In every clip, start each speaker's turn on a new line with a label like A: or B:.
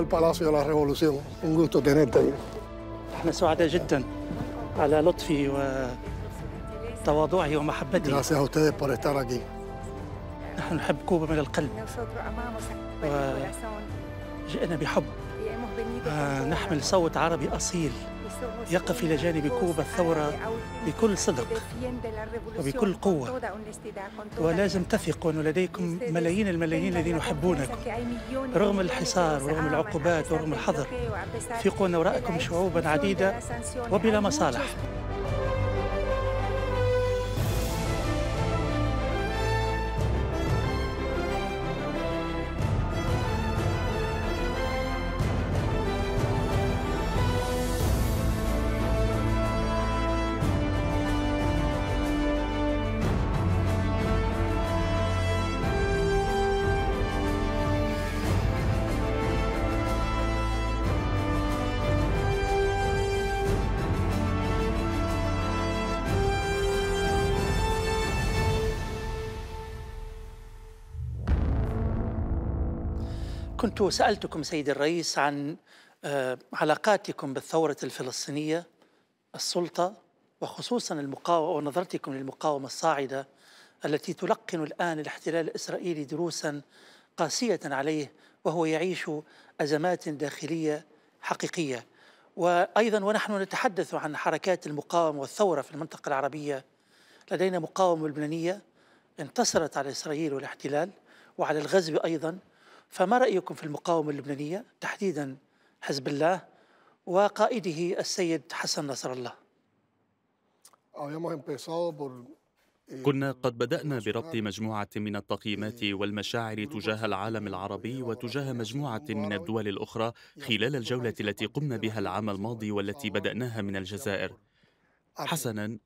A: del Palacio de la Revolución. Un gusto tenerte ahí.
B: احنا سعداء جدا على لطفي وتواضعي ومحبتي. Gracias a ustedes por estar aquí. نحن نحب كوبا من القلب. جئنا بحب.
C: آه، نحمل صوت
B: عربي أصيل.
C: يقف إلى جانب كوبا الثورة بكل صدق وبكل قوة
B: ولازم تثقوا أن لديكم ملايين الملايين الذين يحبونكم
C: رغم الحصار ورغم
B: العقوبات ورغم الحظر ثقوا أن وراءكم شعوبا عديدة وبلا مصالح كنت سألتكم سيد الرئيس عن آه، علاقاتكم بالثورة الفلسطينية السلطة وخصوصا المقاومة ونظرتكم للمقاومة الصاعدة التي تلقن الآن الاحتلال الإسرائيلي دروسا قاسية عليه وهو يعيش أزمات داخلية حقيقية وأيضا ونحن نتحدث عن حركات المقاومة والثورة في المنطقة العربية لدينا مقاومة لبنانية انتصرت على إسرائيل والاحتلال وعلى الغزو أيضا فما رأيكم في المقاومة اللبنانية تحديدا حزب الله وقائده السيد حسن نصر الله آه،
A: إيه،
C: كنا قد بدأنا بربط مجموعة من التقييمات إيه، والمشاعر تجاه العالم العربي وتجاه مجموعة من الدول الأخرى يعني خلال الجولة التي قمنا بها العام الماضي والتي بدأناها من الجزائر حسنا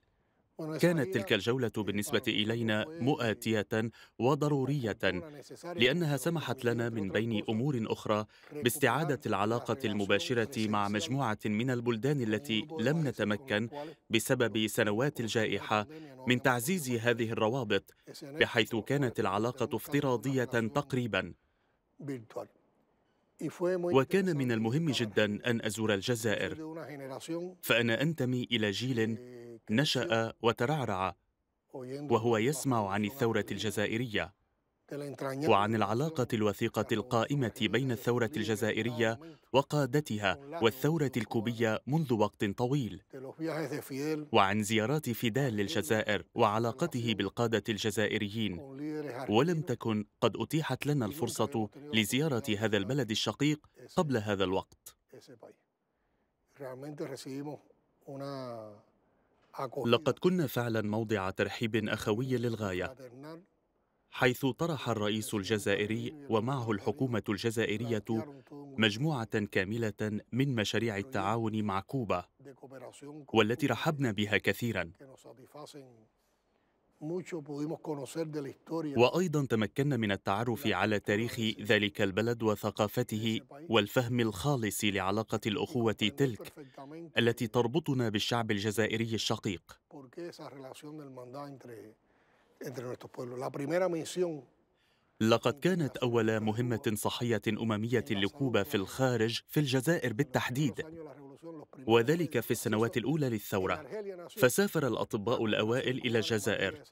A: كانت تلك
C: الجولة بالنسبة إلينا مؤاتية وضرورية لأنها سمحت لنا من بين أمور أخرى باستعادة العلاقة يعني المباشرة مع مجموعة من البلدان التي لم نتمكن بسبب سنوات الجائحة من تعزيز هذه الروابط بحيث كانت العلاقة افتراضية تقريباً
A: وكان
C: من المهم جدا أن أزور الجزائر فأنا أنتمي إلى جيل نشأ وترعرع وهو يسمع عن الثورة الجزائرية وعن العلاقة الوثيقة القائمة بين الثورة الجزائرية وقادتها والثورة الكوبية منذ وقت طويل وعن زيارات فيدال للجزائر وعلاقته بالقادة الجزائريين ولم تكن قد أتيحت لنا الفرصة لزيارة هذا البلد الشقيق قبل هذا الوقت لقد كنا فعلا موضع ترحيب أخوي للغاية حيث طرح الرئيس الجزائري ومعه الحكومة الجزائرية مجموعة كاملة من مشاريع التعاون مع كوبا
A: والتي رحبنا بها كثيرا وايضا
C: تمكنا من التعرف على تاريخ ذلك البلد وثقافته والفهم الخالص لعلاقه الاخوه تلك التي تربطنا بالشعب الجزائري الشقيق لقد كانت أول مهمة صحية أممية لكوبا في الخارج في الجزائر بالتحديد وذلك في السنوات الأولى للثورة فسافر الأطباء الأوائل إلى الجزائر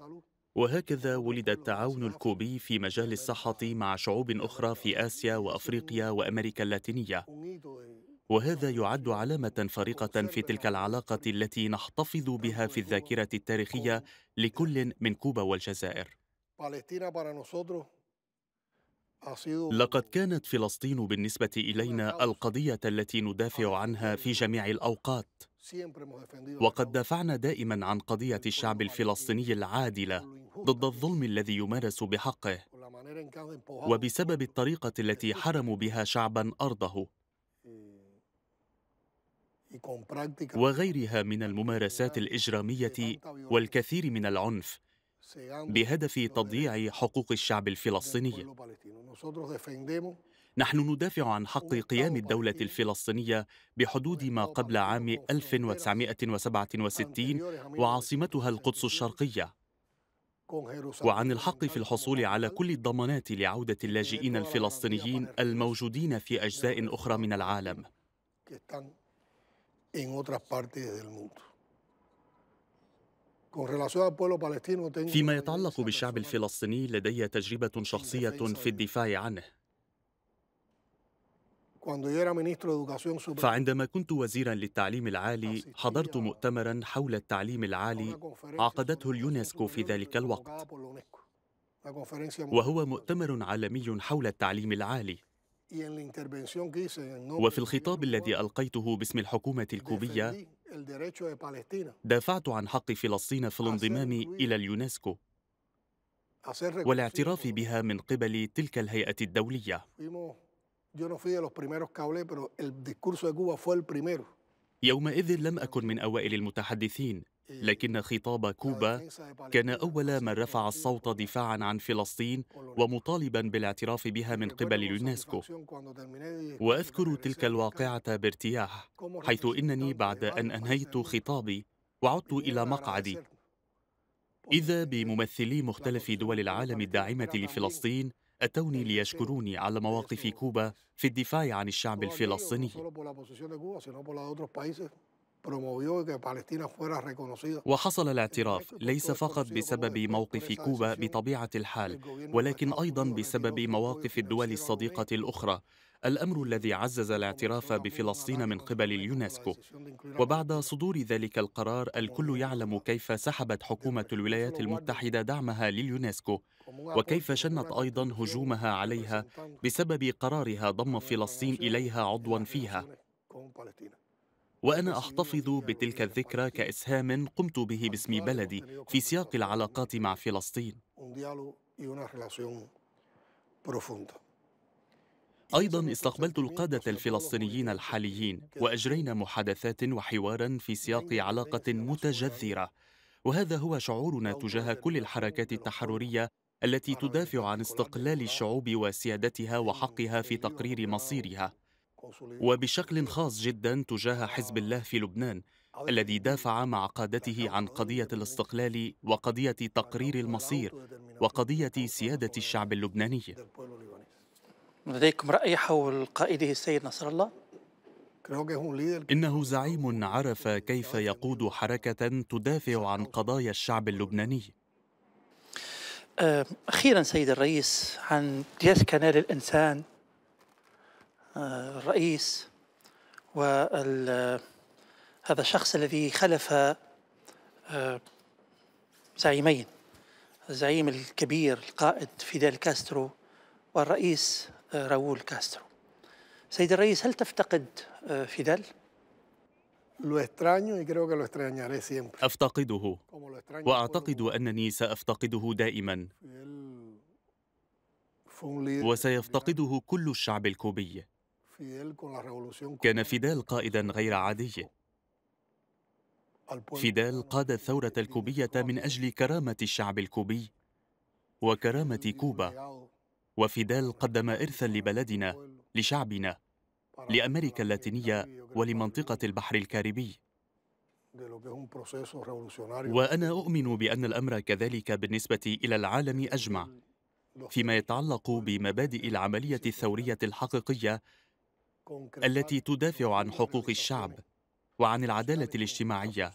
C: وهكذا ولد التعاون الكوبي في مجال الصحة مع شعوب أخرى في آسيا وأفريقيا وأمريكا اللاتينية وهذا يعد علامة فارقة في تلك العلاقة التي نحتفظ بها في الذاكرة التاريخية لكل من كوبا والجزائر. لقد كانت فلسطين بالنسبة إلينا القضية التي ندافع عنها في جميع الأوقات. وقد دافعنا دائما عن قضية الشعب الفلسطيني العادلة ضد الظلم الذي يمارس بحقه وبسبب الطريقة التي حرموا بها شعبا أرضه وغيرها من الممارسات الاجراميه والكثير من العنف بهدف تضييع حقوق الشعب الفلسطيني نحن ندافع عن حق قيام الدولة الفلسطينية بحدود ما قبل عام 1967 وعاصمتها القدس الشرقية وعن الحق في الحصول على كل الضمانات لعودة اللاجئين الفلسطينيين الموجودين في أجزاء أخرى من العالم
A: en otras partes del mundo. فيما
C: يتعلق بالشعب الفلسطيني لدي تجربة شخصية في الدفاع عنه فعندما كنت وزيرا للتعليم العالي حضرت مؤتمرا حول التعليم العالي عقدته اليونسكو في ذلك الوقت وهو مؤتمر عالمي حول التعليم العالي وفي الخطاب الذي ألقيته باسم الحكومة الكوبية دافعت عن حق فلسطين في الانضمام إلى اليونسكو
A: والاعتراف
C: بها من قبل تلك الهيئة الدولية يومئذ لم أكن من أوائل المتحدثين لكن خطاب كوبا كان أول من رفع الصوت دفاعا عن فلسطين ومطالبا بالاعتراف بها من قبل اليونسكو وأذكر تلك الواقعة بارتياح حيث إنني بعد أن أنهيت خطابي وعدت إلى مقعدي إذا بممثلي مختلف دول العالم الداعمة لفلسطين أتوني ليشكروني على مواقف كوبا في الدفاع عن الشعب الفلسطيني وحصل الاعتراف ليس فقط بسبب موقف كوبا بطبيعه الحال ولكن ايضا بسبب مواقف الدول الصديقه الاخرى الامر الذي عزز الاعتراف بفلسطين من قبل اليونسكو وبعد صدور ذلك القرار الكل يعلم كيف سحبت حكومه الولايات المتحده دعمها لليونسكو وكيف شنت ايضا هجومها عليها بسبب قرارها ضم فلسطين اليها عضوا فيها وأنا أحتفظ بتلك الذكرى كإسهام قمت به باسم بلدي في سياق العلاقات مع فلسطين أيضا استقبلت القادة الفلسطينيين الحاليين وأجرينا محادثات وحوارا في سياق علاقة متجذرة وهذا هو شعورنا تجاه كل الحركات التحررية التي تدافع عن استقلال الشعوب وسيادتها وحقها في تقرير مصيرها وبشكل خاص جدا تجاه حزب الله في لبنان الذي دافع مع قادته عن قضية الاستقلال وقضية تقرير المصير وقضية سيادة الشعب اللبناني
B: لديكم رأي حول قائده السيد نصر الله؟
C: إنه زعيم عرف كيف يقود حركة تدافع عن قضايا الشعب اللبناني
B: أخيرا سيد الرئيس عن امتياز كنال الإنسان الرئيس وهذا الشخص الذي خلف آه، زعيمين الزعيم الكبير القائد فيديل كاسترو والرئيس آه، راؤول كاسترو سيد الرئيس هل تفتقد آه، فيدال؟
C: أفتقده وأعتقد أنني سأفتقده دائما
A: وسيفتقده
C: كل الشعب الكوبي كان فيدال قائدا غير عادي فيدال قاد الثورة الكوبية من أجل كرامة الشعب الكوبي وكرامة كوبا وفيدال قدم إرثا لبلدنا لشعبنا لأمريكا اللاتينية ولمنطقة البحر الكاريبي وأنا أؤمن بأن الأمر كذلك بالنسبة إلى العالم أجمع فيما يتعلق بمبادئ العملية الثورية الحقيقية التي تدافع عن حقوق الشعب وعن العداله الاجتماعيه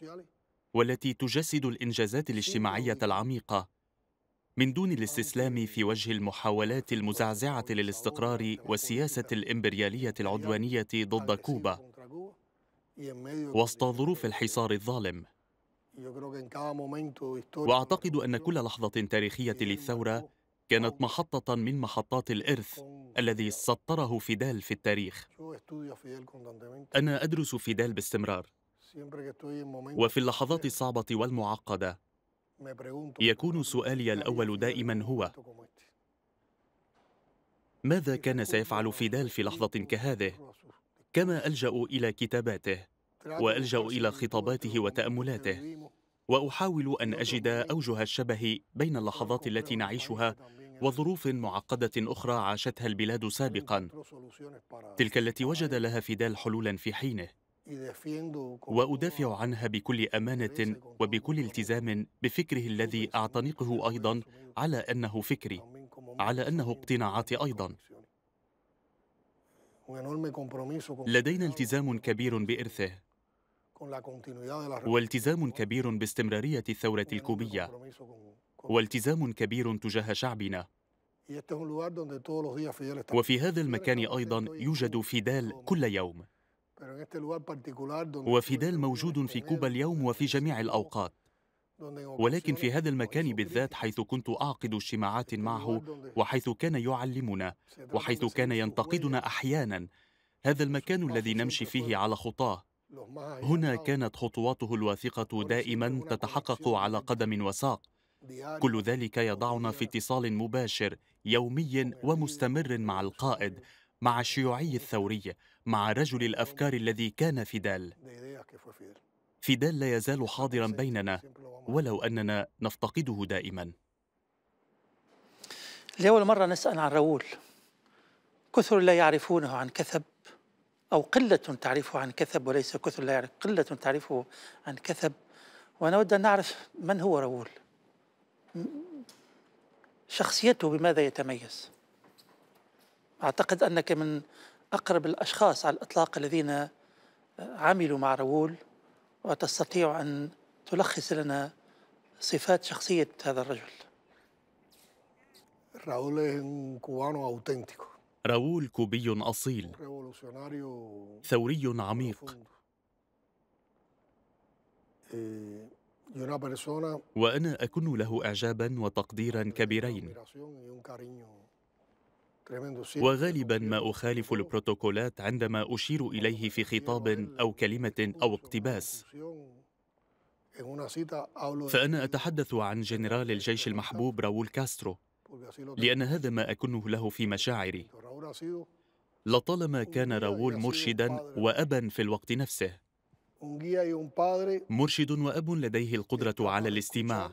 C: والتي تجسد الانجازات الاجتماعيه العميقه من دون الاستسلام في وجه المحاولات المزعزعه للاستقرار والسياسه الامبرياليه العدوانيه ضد كوبا وسط ظروف الحصار الظالم واعتقد ان كل لحظه تاريخيه للثوره كانت محطة من محطات الإرث الذي سطره فيدال في التاريخ أنا أدرس فيدال باستمرار وفي اللحظات الصعبة والمعقدة يكون سؤالي الأول دائما هو ماذا كان سيفعل فيدال في لحظة كهذه؟ كما ألجأ إلى كتاباته
A: وألجأ إلى
C: خطاباته وتأملاته واحاول ان اجد اوجه الشبه بين اللحظات التي نعيشها وظروف معقده اخرى عاشتها البلاد سابقا تلك التي وجد لها فيدال حلولا في حينه وادافع عنها بكل امانه وبكل التزام بفكره الذي اعتنقه ايضا على انه فكري على انه اقتناعاتي ايضا لدينا التزام كبير بارثه والتزام كبير باستمرارية الثورة الكوبية والتزام كبير تجاه شعبنا وفي هذا المكان أيضا يوجد فيدال كل يوم وفيدال موجود في كوبا اليوم وفي جميع الأوقات ولكن في هذا المكان بالذات حيث كنت أعقد اجتماعات معه وحيث كان يعلمنا وحيث كان ينتقدنا أحيانا هذا المكان الذي نمشي فيه على خطاه
A: هنا كانت
C: خطواته الواثقه دائما تتحقق على قدم وساق كل ذلك يضعنا في اتصال مباشر يومي ومستمر مع القائد مع الشيوعي الثوري مع رجل الافكار الذي كان فيدال فيدال لا يزال حاضرا بيننا ولو اننا نفتقده دائما
B: لاول مره نسال عن راؤول كثر لا يعرفونه عن كثب أو قلة تعرفه عن كثب وليس كثر لا يعرف قلة تعرفه عن كثب ونود أن نعرف من هو راؤول شخصيته بماذا يتميز أعتقد أنك من أقرب الأشخاص على الإطلاق الذين عملوا مع راؤول وتستطيع أن تلخص لنا صفات شخصية هذا الرجل راؤول es un cubano
C: راؤول كوبي أصيل ثوري عميق وأنا أكن له إعجابا وتقديرا كبيرين وغالبا ما أخالف البروتوكولات عندما أشير إليه في خطاب أو كلمة أو اقتباس فأنا أتحدث عن جنرال الجيش المحبوب راؤول كاسترو لأن هذا ما أكنه له في مشاعري لطالما كان راؤول مرشدا وأبا في الوقت نفسه مرشد وأب لديه القدرة على الاستماع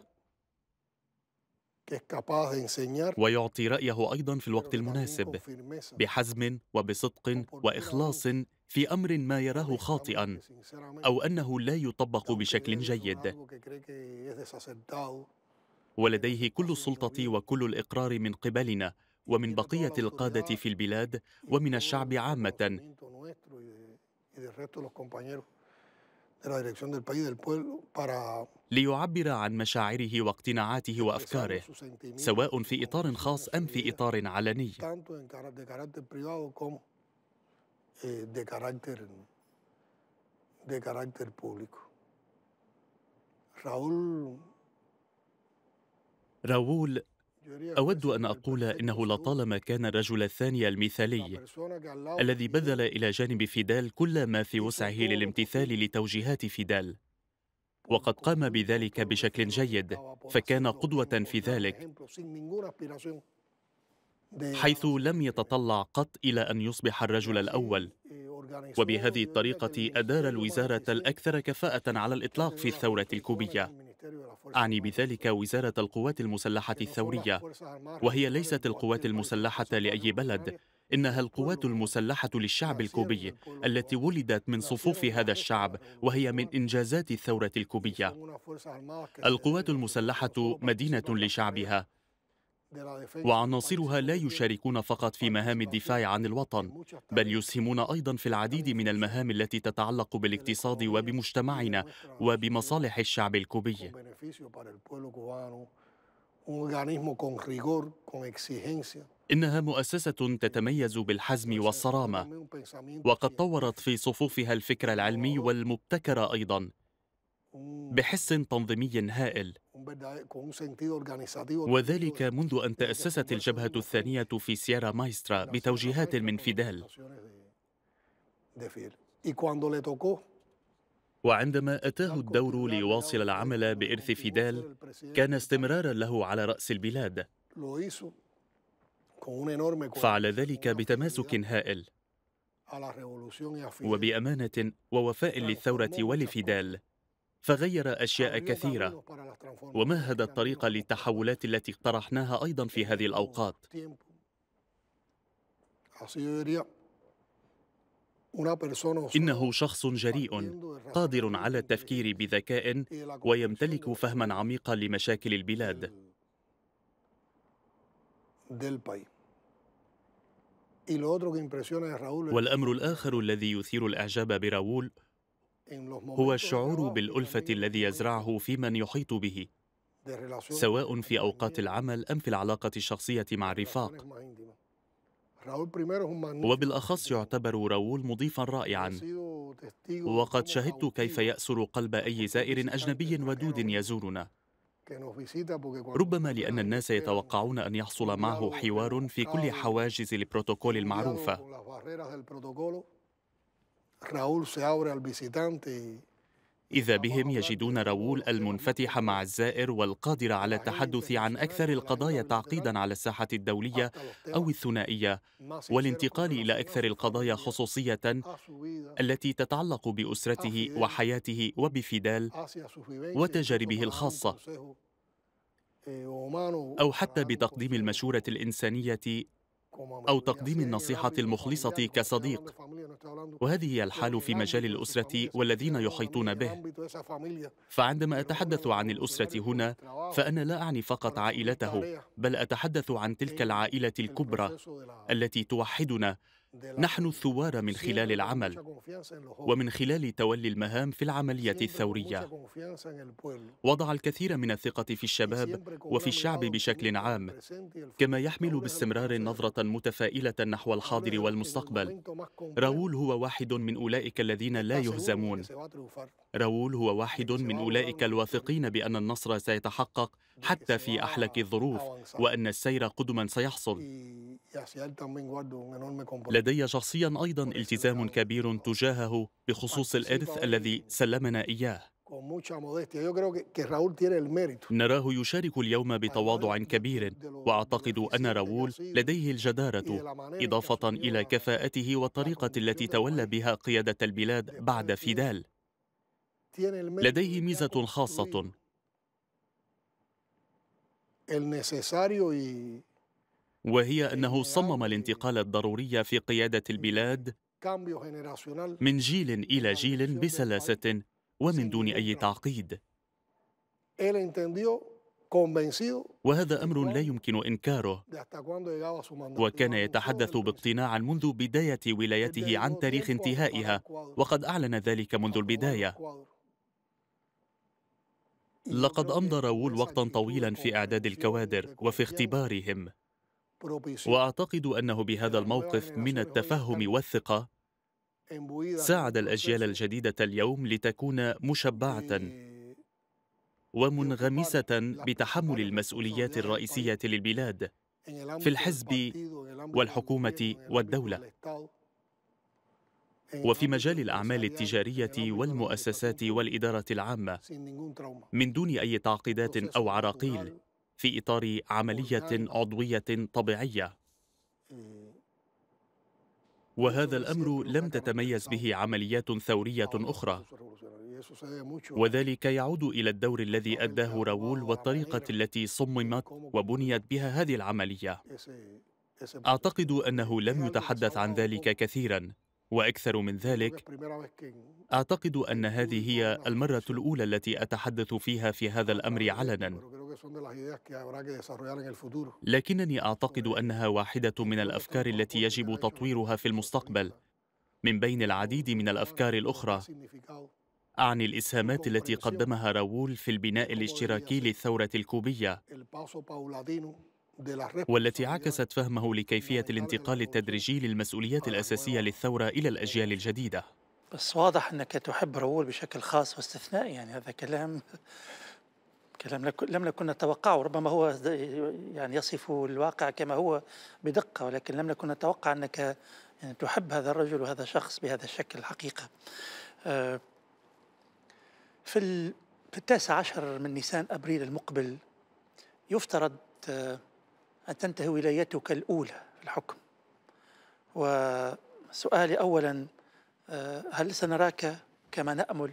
C: ويعطي رأيه أيضا في الوقت المناسب بحزم وبصدق وإخلاص في أمر ما يراه خاطئا أو أنه لا يطبق بشكل جيد ولديه كل السلطة وكل الإقرار من قبلنا ومن بقية القادة في البلاد ومن الشعب عامة ليعبر عن مشاعره واقتناعاته وافكاره سواء في اطار خاص ام في اطار علني راؤول أود أن أقول إنه لطالما كان الرجل الثاني المثالي الذي بذل إلى جانب فيدال كل ما في وسعه للامتثال لتوجيهات فيدال وقد قام بذلك بشكل جيد فكان قدوة في ذلك حيث لم يتطلع قط إلى أن يصبح الرجل الأول وبهذه الطريقة أدار الوزارة الأكثر كفاءة على الإطلاق في الثورة الكوبية أعني بذلك وزارة القوات المسلحة الثورية وهي ليست القوات المسلحة لأي بلد إنها القوات المسلحة للشعب الكوبي التي ولدت من صفوف هذا الشعب وهي من إنجازات الثورة الكوبية القوات المسلحة مدينة لشعبها وعناصرها لا يشاركون فقط في مهام الدفاع عن الوطن بل يسهمون ايضا في العديد من المهام التي تتعلق بالاقتصاد وبمجتمعنا وبمصالح الشعب الكوبي إنها مؤسسة تتميز بالحزم والصرامة وقد طورت في صفوفها الفكر العلمي والمبتكر أيضا بحس تنظيمي هائل
A: وذلك
C: منذ أن تأسست الجبهة الثانية في سيارا مايسترا بتوجيهات من فيدال وعندما أتاه الدور ليواصل العمل بإرث فيدال كان استمرارا له على رأس البلاد فعل ذلك بتماسك هائل وبأمانة ووفاء للثورة ولفيدال فغير أشياء كثيرة ومهد الطريق للتحولات التي اقترحناها أيضا في هذه الأوقات إنه شخص جريء قادر على التفكير بذكاء ويمتلك فهما عميقا لمشاكل البلاد والأمر الآخر الذي يثير الإعجاب براول
A: هو الشعور
C: بالألفة الذي يزرعه في من يحيط به
A: سواء
C: في أوقات العمل أم في العلاقة الشخصية مع الرفاق وبالأخص يعتبر راؤول مضيفا رائعا وقد شهدت كيف يأسر قلب أي زائر أجنبي ودود يزورنا ربما لأن الناس يتوقعون أن يحصل معه حوار في كل حواجز البروتوكول المعروفة راؤول إذا بهم يجدون راؤول المنفتح مع الزائر والقادر على التحدث عن أكثر القضايا تعقيدا على الساحة الدولية أو الثنائية والانتقال إلى أكثر القضايا خصوصية التي تتعلق بأسرته وحياته وبفيدال
A: وتجاربه الخاصة
C: أو حتى بتقديم المشورة الإنسانية أو تقديم النصيحة المخلصة كصديق وهذه هي الحال في مجال الأسرة والذين يحيطون به فعندما أتحدث عن الأسرة هنا فأنا لا أعني فقط عائلته بل أتحدث عن تلك العائلة الكبرى التي توحدنا نحن الثوار من خلال العمل ومن خلال تولي المهام في العملية الثورية وضع الكثير من الثقة في الشباب وفي الشعب بشكل عام كما يحمل باستمرار نظرة متفائلة نحو الحاضر والمستقبل راؤول هو واحد من أولئك الذين لا يهزمون راؤول هو واحد من أولئك الواثقين بأن النصر سيتحقق حتى في أحلك الظروف وأن السير قدما سيحصل لدي شخصيا أيضا التزام كبير تجاهه بخصوص الإرث الذي سلمنا إياه نراه يشارك اليوم بتواضع كبير واعتقد ان راؤول لديه الجداره اضافه الى كفاءته والطريقه التي تولى بها قياده البلاد بعد فيدال
A: لديه
C: ميزة خاصة وهي أنه صمم الانتقال الضروري في قيادة البلاد من جيل إلى جيل بسلاسة ومن دون أي تعقيد وهذا أمر لا يمكن إنكاره وكان يتحدث باقتناع منذ بداية ولايته عن تاريخ انتهائها وقد أعلن ذلك منذ البداية لقد أمضى راؤول وقتا طويلا في إعداد الكوادر وفي اختبارهم وأعتقد أنه بهذا الموقف من التفهم والثقة ساعد الأجيال الجديدة اليوم لتكون مشبعة ومنغمسة بتحمل المسؤوليات الرئيسية للبلاد
A: في الحزب
C: والحكومة والدولة وفي مجال الأعمال التجارية والمؤسسات والإدارة العامة من دون أي تعقيدات أو عراقيل في إطار عملية عضوية طبيعية وهذا الامر لم تتميز به عمليات ثوريه اخرى وذلك يعود الى الدور الذي اداه راول والطريقه التي صممت وبنيت بها هذه العمليه اعتقد انه لم يتحدث عن ذلك كثيرا واكثر من ذلك اعتقد ان هذه هي المره الاولى التي اتحدث فيها في هذا الامر علنا لكنني اعتقد انها واحده من الافكار التي يجب تطويرها في المستقبل من بين العديد من الافكار الاخرى اعني الاسهامات التي قدمها راؤول في البناء الاشتراكي للثوره الكوبيه والتي عكست فهمه لكيفية الانتقال التدريجي للمسؤوليات الأساسية للثورة إلى الأجيال الجديدة
B: بس واضح أنك تحب رؤول بشكل خاص واستثنائي يعني هذا كلام كلام لم نكن نتوقعه ربما هو يعني يصف الواقع كما هو بدقة ولكن لم نكن نتوقع أنك يعني تحب هذا الرجل وهذا الشخص بهذا الشكل الحقيقة آه، في التاسع عشر من نيسان أبريل المقبل يفترض آه، أن تنتهي ولايتك الأولى في الحكم وسؤالي أولا آه، هل سنراك كما نأمل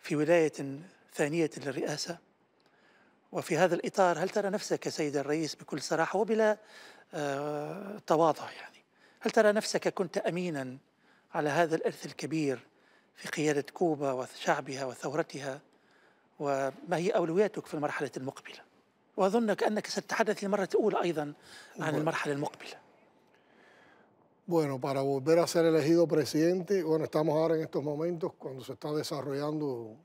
B: في ولاية ثانية للرئاسة وفي هذا الإطار هل ترى نفسك سيد الرئيس بكل صراحة وبلا آه، تواضع يعني هل ترى نفسك كنت أمينا على هذا الإرث الكبير في قيادة كوبا وشعبها وثورتها وما هي أولوياتك في المرحلة المقبلة وأظن كأنك ستتحدث للمرة الأولى أيضا عن المرحلة المقبلة
A: Bueno, para volver a ser elegido presidente, bueno, estamos ahora en estos momentos cuando se está desarrollando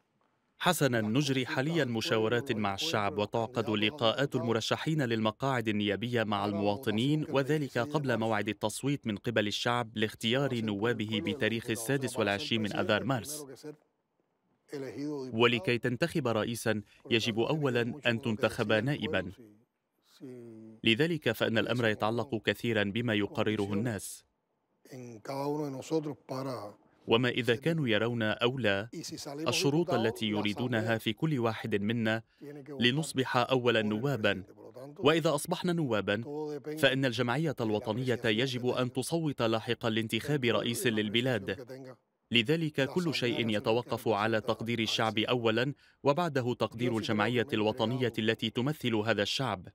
C: حسنا نجري حاليا مشاورات مع الشعب وتعقد لقاءات المرشحين للمقاعد النيابيه مع المواطنين وذلك قبل موعد التصويت من قبل الشعب لاختيار نوابه بتاريخ السادس والعشرين من اذار مارس ولكي تنتخب رئيسا يجب اولا ان تنتخب نائبا لذلك فان الامر يتعلق كثيرا بما يقرره الناس وما إذا كانوا يرون أو لا
A: الشروط التي يريدونها
C: في كل واحد منا لنصبح أولا نوابا وإذا أصبحنا نوابا فإن الجمعية الوطنية يجب أن تصوت لاحقا لانتخاب رئيس للبلاد لذلك كل شيء يتوقف على تقدير الشعب اولا وبعده تقدير الجمعيه الوطنيه التي تمثل هذا الشعب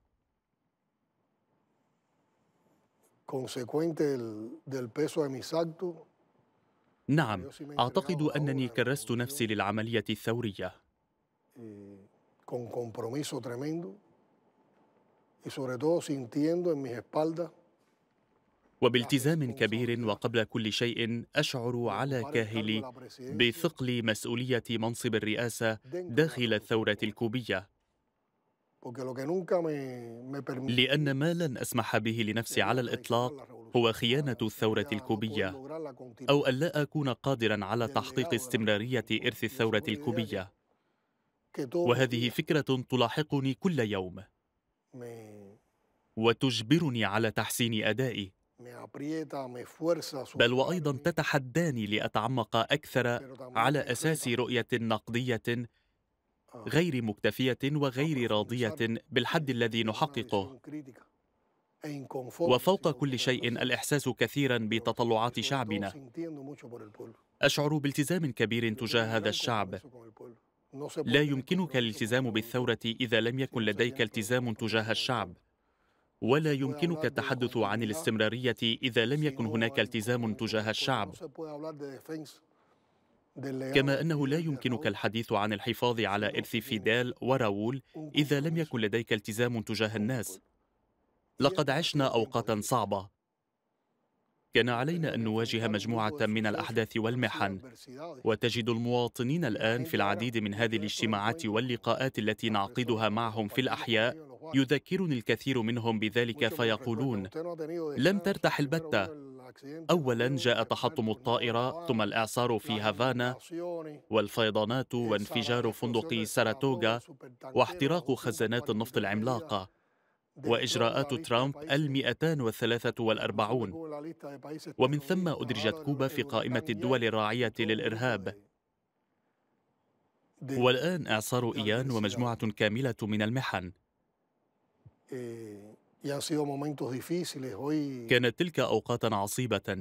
C: نعم اعتقد انني كرست نفسي للعمليه الثوريه
A: eh, con compromiso tremendo y sobre todo sintiendo en mis espaldas
C: وبالتزام كبير وقبل كل شيء أشعر على كاهلي بثقل مسؤولية منصب الرئاسة داخل الثورة الكوبية لأن ما لن أسمح به لنفسي على الإطلاق هو خيانة الثورة الكوبية أو أن لا أكون قادرا على تحقيق استمرارية إرث الثورة الكوبية وهذه فكرة تلاحقني كل يوم وتجبرني على تحسين أدائي بل وايضا تتحداني لاتعمق اكثر على اساس رؤيه نقديه ah. غير مكتفيه ah, وغير راضيه بالحد الذي نحققه
A: e وفوق
C: كل شيء الاحساس كثيرا بتطلعات شعبنا اشعر بالتزام كبير تجاه هذا الشعب لا يمكنك الالتزام بالثوره اذا لم يكن لديك التزام تجاه الشعب ولا يمكنك التحدث عن الاستمرارية إذا لم يكن هناك التزام تجاه الشعب
A: كما أنه لا يمكنك
C: الحديث عن الحفاظ على إرث فيدال وراؤول إذا لم يكن لديك التزام تجاه الناس لقد عشنا أوقاتا صعبة كان علينا أن نواجه مجموعة من الأحداث والمحن وتجد المواطنين الآن في العديد من هذه الاجتماعات واللقاءات التي نعقدها معهم في الأحياء يذكرني الكثير منهم بذلك فيقولون لم ترتح البتة أولا جاء تحطم الطائرة ثم الإعصار في هافانا والفيضانات وانفجار فندق ساراتوغا واحتراق خزانات النفط العملاقة وإجراءات ترامب المئتان والثلاثة والأربعون ومن ثم أدرجت كوبا في قائمة الدول الراعية للإرهاب والآن إعصار إيان ومجموعة كاملة من المحن كانت تلك أوقات عصيبة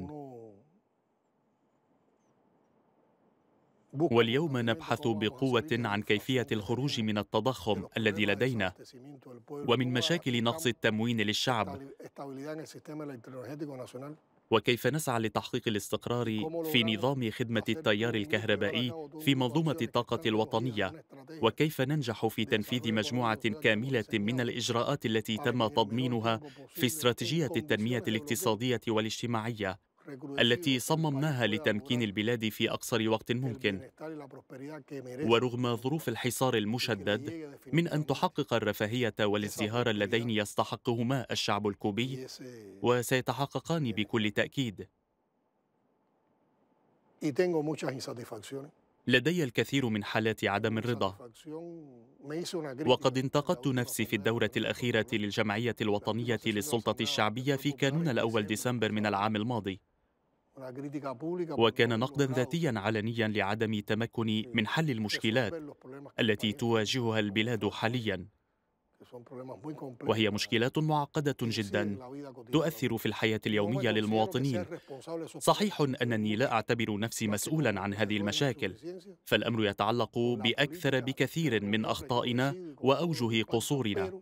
C: واليوم نبحث بقوة عن كيفية الخروج من التضخم الذي لدينا ومن مشاكل نقص التموين للشعب وكيف نسعى لتحقيق الاستقرار في نظام خدمة التيار الكهربائي في منظومة الطاقة الوطنية وكيف ننجح في تنفيذ مجموعة كاملة من الإجراءات التي تم تضمينها في استراتيجية التنمية الاقتصادية والاجتماعية التي صممناها لتمكين البلاد في أقصر وقت ممكن ورغم ظروف الحصار المشدد من أن تحقق الرفاهية والازدهار اللذين يستحقهما الشعب الكوبي وسيتحققان بكل تأكيد لدي الكثير من حالات عدم الرضا وقد انتقدت نفسي في الدورة الأخيرة للجمعية الوطنية للسلطة الشعبية في كانون الأول ديسمبر من العام الماضي وكان نقدا ذاتيا علنيا لعدم تمكن من حل المشكلات التي تواجهها البلاد حاليا وهي مشكلات معقده جدا تؤثر في الحياه اليوميه للمواطنين صحيح انني لا اعتبر نفسي مسؤولا عن هذه المشاكل فالامر يتعلق باكثر بكثير من اخطائنا واوجه قصورنا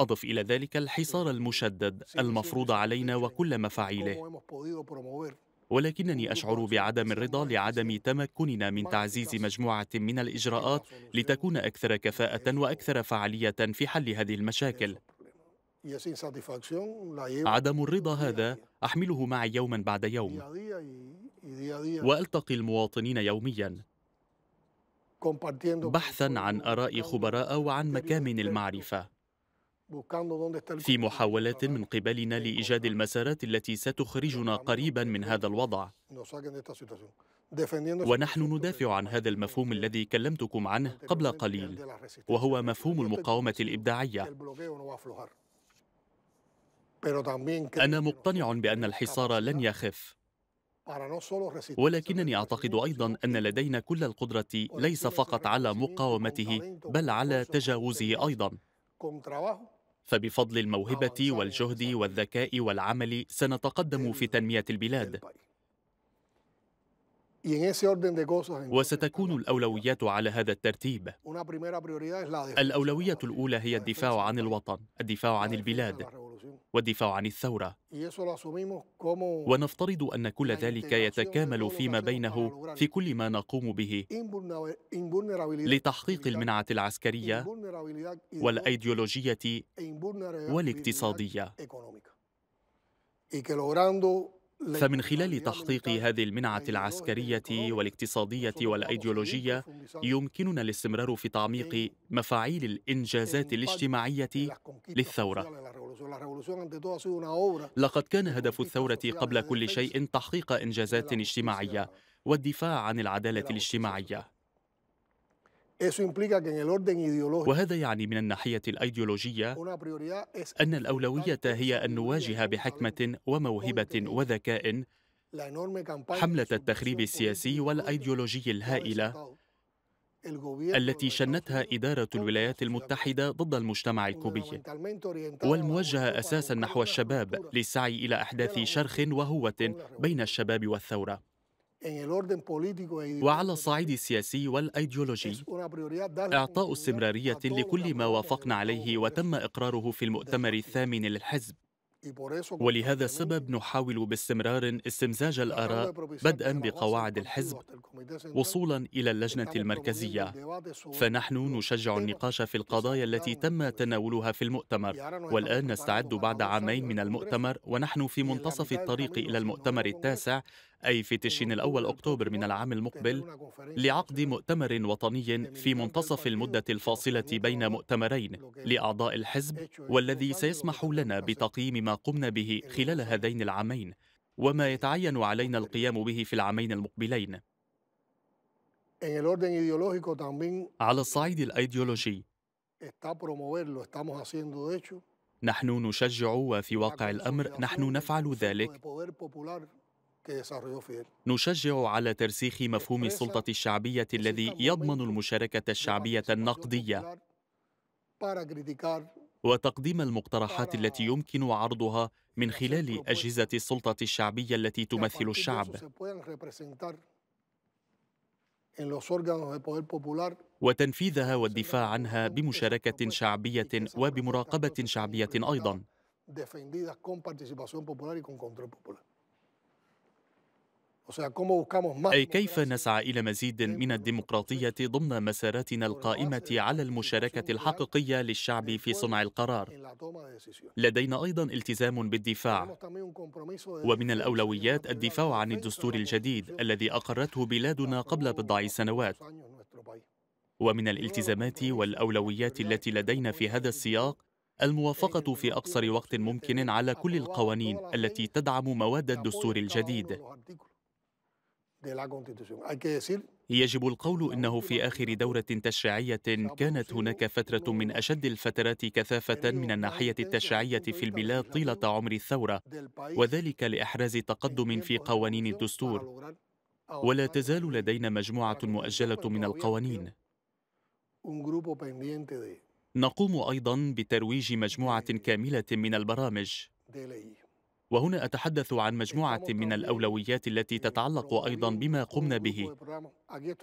C: أضف إلى ذلك الحصار المشدد المفروض علينا وكل مفاعيله ولكنني أشعر بعدم الرضا لعدم تمكننا من تعزيز مجموعة من الإجراءات لتكون أكثر كفاءة وأكثر فعالية في حل هذه المشاكل عدم الرضا هذا أحمله معي يوما بعد يوم وألتقي المواطنين يوميا بحثا عن آراء خبراء وعن مكامن المعرفة في محاولات من قبلنا إيه، لإيجاد المسارات التي ستخرجنا قريبا من هذا إيه، الوضع
A: ونحن
C: ندافع عن هذا المفهوم إيه. الذي كلمتكم عنه قبل قليل
A: وهو مفهوم المقاومة الإبداعية
C: أنا مقتنع بأن الحصار لن يخف ولكنني أعتقد أيضا أن لدينا كل القدرة ليس فقط على مقاومته بل على تجاوزه أيضا فبفضل oh, الموهبة والجهد والذكاء والعمل سنتقدم في تنمية البلاد وستكون الأولويات على هذا الترتيب الأولوية الأولى هي الدفاع عن الوطن الدفاع عن البلاد والدفاع عن الثورة ونفترض أن كل ذلك يتكامل فيما بينه في كل ما نقوم به لتحقيق المنعة العسكرية والأيديولوجية e والاقتصادية فمن خلال تحقيق هذه المنعة العسكرية والاقتصادية والأيديولوجية يمكننا الاستمرار في تعميق مفاعيل الإنجازات الاجتماعية للثورة لقد كان هدف الثورة قبل كل شيء تحقيق إنجازات اجتماعية والدفاع عن العدالة الاجتماعية وهذا يعني من الناحية الأيديولوجية أن الأولوية هي أن نواجه بحكمة وموهبة وذكاء حملة التخريب السياسي والأيديولوجي الهائلة التي شنتها إدارة الولايات المتحدة ضد المجتمع الكوبي والموجهة أساسا نحو الشباب للسعي إلى إحداث شرخ وهوة بين الشباب والثورة
A: E وعلى
C: الصعيد السياسي والايديولوجي اعطاء استمراريه لكل ما وافقنا عليه وتم اقراره في المؤتمر الثامن للحزب ولهذا السبب نحاول باستمرار استمزاج الآراء بدءا بقواعد الحزب وصولا إلى اللجنة المركزية فنحن نشجع النقاش في القضايا التي تم تناولها في المؤتمر والآن نستعد بعد عامين من المؤتمر ونحن في منتصف الطريق إلى المؤتمر التاسع أي في تشرين الأول أكتوبر من العام المقبل لعقد مؤتمر وطني في منتصف المدة الفاصلة بين مؤتمرين لأعضاء الحزب والذي سيسمح لنا بتقييم ما قمنا به خلال هذين العامين وما يتعين علينا القيام به في العامين المقبلين على الصعيد الأيديولوجي نحن نشجع وفي واقع الأمر نحن نفعل ذلك نشجع على ترسيخ مفهوم إيه، السلطة الشعبية الذي يضمن إيه؟ المشاركة الشعبية النقدية وتقديم المقترحات التي يمكن عرضها من خلال أجهزة السلطة الشعبية التي تمثل الشعب وتنفيذها والدفاع عنها بمشاركة شعبية وبمراقبة شعبية أيضاً أي كيف نسعى إلى مزيد من الديمقراطية ضمن مساراتنا القائمة على المشاركة الحقيقية للشعب في صنع القرار. لدينا أيضا التزام بالدفاع، ومن الأولويات الدفاع عن الدستور الجديد الذي أقرته بلادنا قبل بضع سنوات. ومن الالتزامات والأولويات التي لدينا في هذا السياق الموافقة في أقصر وقت ممكن على كل القوانين التي تدعم مواد الدستور الجديد. يجب القول انه في اخر دوره تشريعيه كانت هناك فتره من اشد الفترات كثافه من الناحيه التشريعيه في البلاد طيله عمر الثوره وذلك لاحراز تقدم في قوانين الدستور ولا تزال لدينا مجموعه مؤجله من القوانين نقوم ايضا بترويج مجموعه كامله من البرامج وهنا أتحدث عن مجموعة من الأولويات التي تتعلق أيضا بما قمنا به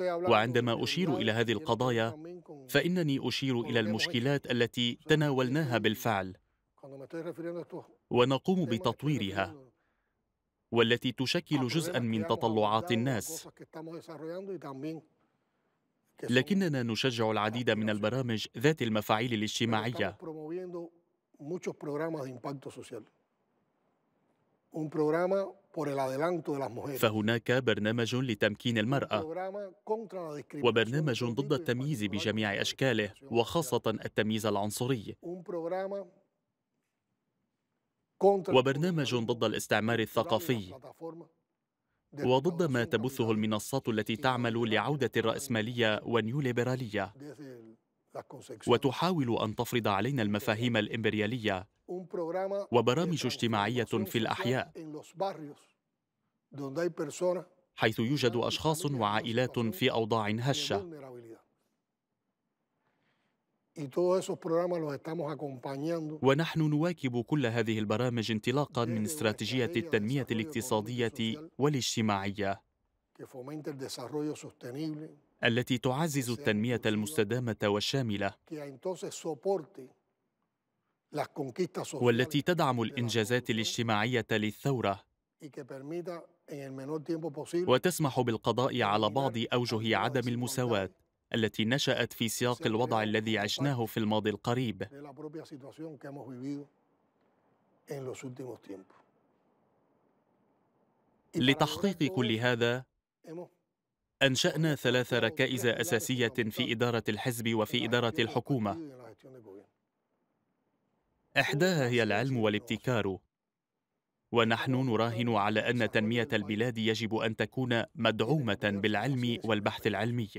A: وعندما
C: أشير إلى هذه القضايا فإنني أشير إلى المشكلات التي تناولناها بالفعل ونقوم بتطويرها والتي تشكل جزءا من تطلعات الناس لكننا نشجع العديد من البرامج ذات المفاعيل الاجتماعيه فهناك برنامج لتمكين المرأة وبرنامج ضد التمييز بجميع أشكاله وخاصة التمييز العنصري وبرنامج ضد الاستعمار الثقافي وضد ما تبثه المنصات التي تعمل لعودة الرأسمالية والنيوليبرالية وتحاول أن تفرض علينا المفاهيم الإمبريالية وبرامج اجتماعية في الأحياء حيث يوجد أشخاص وعائلات في أوضاع هشة ونحن نواكب كل هذه البرامج انطلاقا من استراتيجية التنمية الاقتصادية والاجتماعية التي تعزز التنميه المستدامه والشامله والتي تدعم الانجازات الاجتماعيه للثوره
A: وتسمح
C: بالقضاء على بعض اوجه عدم المساواه التي نشات في سياق الوضع الذي عشناه في الماضي القريب
A: لتحقيق
C: كل هذا أنشأنا ثلاث ركائز أساسية في إدارة الحزب وفي إدارة الحكومة إحداها هي العلم والابتكار ونحن نراهن على أن تنمية البلاد يجب أن تكون مدعومة بالعلم والبحث العلمي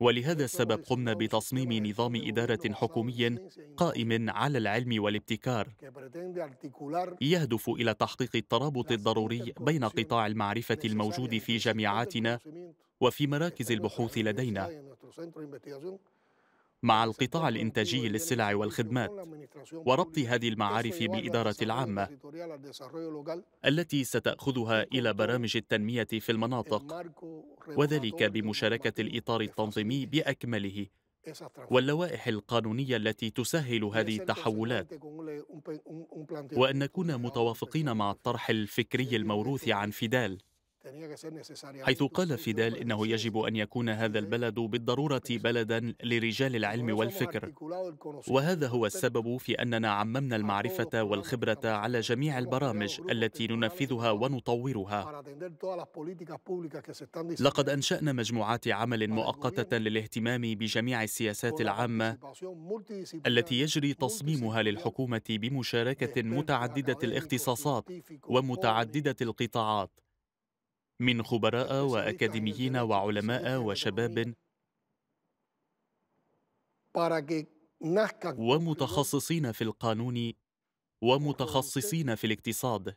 C: ولهذا السبب قمنا بتصميم نظام إدارة حكومي قائم على العلم والابتكار يهدف إلى تحقيق الترابط الضروري بين قطاع المعرفة الموجود في جامعاتنا وفي مراكز البحوث لدينا مع القطاع الإنتاجي للسلع والخدمات وربط هذه المعارف بالإدارة العامة التي ستأخذها إلى برامج التنمية في المناطق وذلك بمشاركة الإطار التنظيمي بأكمله واللوائح القانونية التي تسهل هذه التحولات وأن نكون متوافقين مع الطرح الفكري الموروث عن فيدال حيث قال فيدال انه يجب ان يكون هذا البلد بالضروره بلدا لرجال العلم والفكر وهذا هو السبب في اننا عممنا المعرفه والخبره على جميع البرامج التي ننفذها ونطورها لقد انشانا مجموعات عمل مؤقته للاهتمام بجميع السياسات العامه التي يجري تصميمها للحكومه بمشاركه متعدده الاختصاصات ومتعدده القطاعات من خبراء واكاديميين وعلماء وشباب ومتخصصين في القانون ومتخصصين في الاقتصاد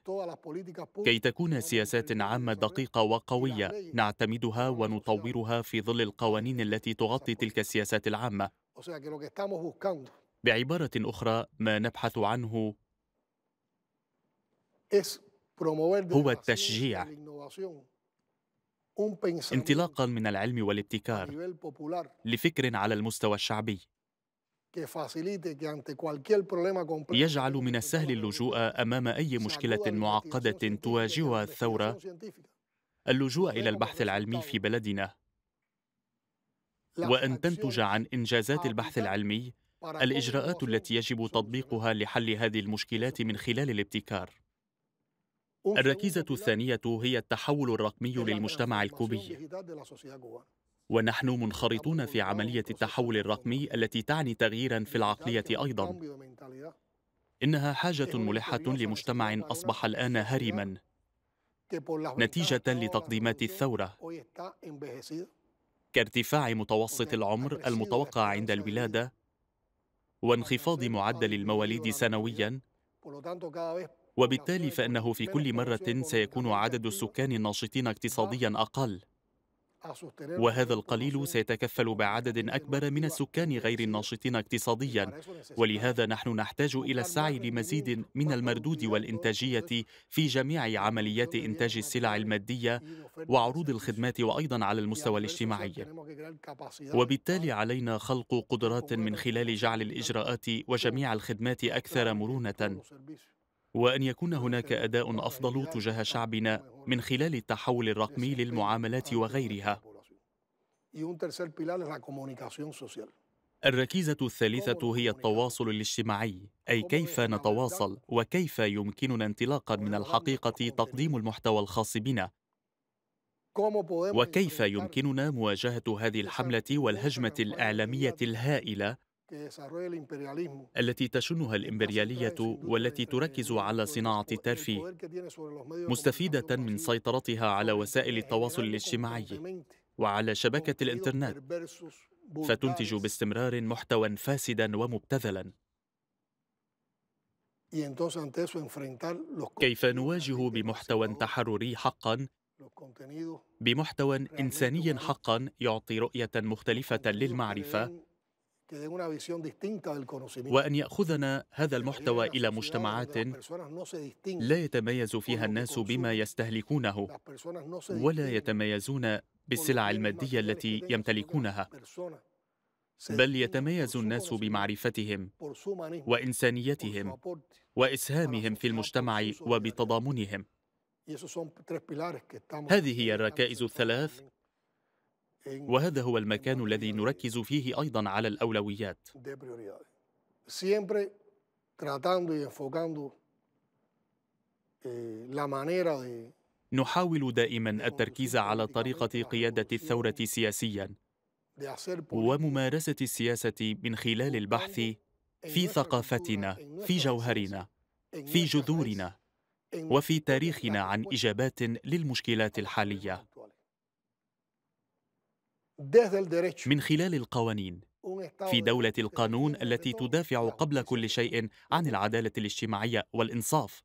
C: كي تكون سياسات عامه دقيقه وقويه نعتمدها ونطورها في ظل القوانين التي تغطي تلك السياسات العامه بعباره اخرى ما نبحث عنه هو التشجيع انطلاقا من العلم والابتكار لفكر على المستوى الشعبي يجعل من السهل اللجوء امام اي مشكله معقده تواجهها الثوره اللجوء الى البحث العلمي في بلدنا وان تنتج عن انجازات البحث العلمي الاجراءات التي يجب تطبيقها لحل هذه المشكلات من خلال الابتكار الركيزة الثانية هي التحول الرقمي للمجتمع الكوبي ونحن منخرطون في عملية التحول الرقمي التي تعني تغييرا في العقلية أيضا إنها حاجة ملحة لمجتمع أصبح الآن هرما نتيجة لتقديمات الثورة كارتفاع متوسط العمر المتوقع عند الولادة وانخفاض معدل المواليد سنوياً وبالتالي فإنه في كل مرة سيكون عدد السكان الناشطين اقتصاديا أقل وهذا القليل سيتكفل بعدد أكبر من السكان غير الناشطين اقتصاديا ولهذا نحن نحتاج إلى السعي لمزيد من المردود والإنتاجية في جميع عمليات إنتاج السلع المادية وعروض الخدمات وأيضا على المستوى الاجتماعي وبالتالي علينا خلق قدرات من خلال جعل الإجراءات وجميع الخدمات أكثر مرونة وأن يكون هناك أداء أفضل تجاه شعبنا من خلال التحول الرقمي للمعاملات وغيرها الركيزة الثالثة هي التواصل الاجتماعي، أي كيف نتواصل وكيف يمكننا انطلاقا من الحقيقة تقديم المحتوى الخاص بنا، وكيف يمكننا مواجهة هذه الحملة والهجمة الإعلامية الهائلة التي تشنها الإمبريالية والتي تركز على صناعة الترفيه
A: مستفيدة
C: من سيطرتها على وسائل التواصل الاجتماعي وعلى شبكة الإنترنت فتنتج باستمرار محتوى فاسدا ومبتذلا كيف نواجه بمحتوى تحرري حقا بمحتوى انساني حقا يعطي رؤيه مختلفه للمعرفه وأن يأخذنا هذا المحتوى إلى مجتمعات لا يتميز فيها الناس بما يستهلكونه ولا يتميزون بالسلع المادية التي يمتلكونها بل يتميز الناس بمعرفتهم وإنسانيتهم وإسهامهم في المجتمع وبتضامنهم هذه هي الركائز الثلاث وهذا هو المكان الذي نركز فيه أيضا على الأولويات eh, نحاول دائما التركيز على طريقة قيادة الثورة سياسيا وممارسة السياسة من خلال البحث في ثقافتنا في جوهرنا في جذورنا وفي تاريخنا عن إجابات للمشكلات الحالية من خلال القوانين في دولة القانون التي تدافع قبل كل شيء عن العدالة الاجتماعية والإنصاف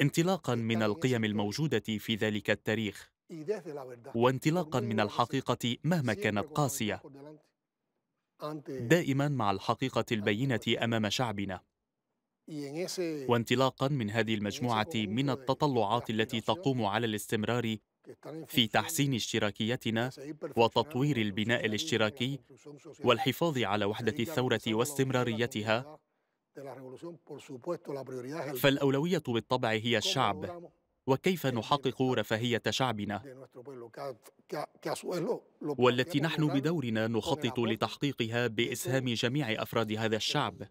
C: انطلاقا من القيم الموجودة في ذلك التاريخ وانطلاقا من الحقيقة مهما كانت قاسية
A: دائما
C: مع الحقيقة البينة أمام شعبنا وانطلاقا من هذه المجموعة من التطلعات التي تقوم على الاستمرار
A: في تحسين
C: اشتراكيتنا وتطوير البناء الاشتراكي والحفاظ على وحدة الثورة واستمراريتها فالأولوية بالطبع هي الشعب وكيف نحقق رفاهية شعبنا
A: والتي نحن بدورنا نخطط
C: لتحقيقها بإسهام جميع أفراد هذا الشعب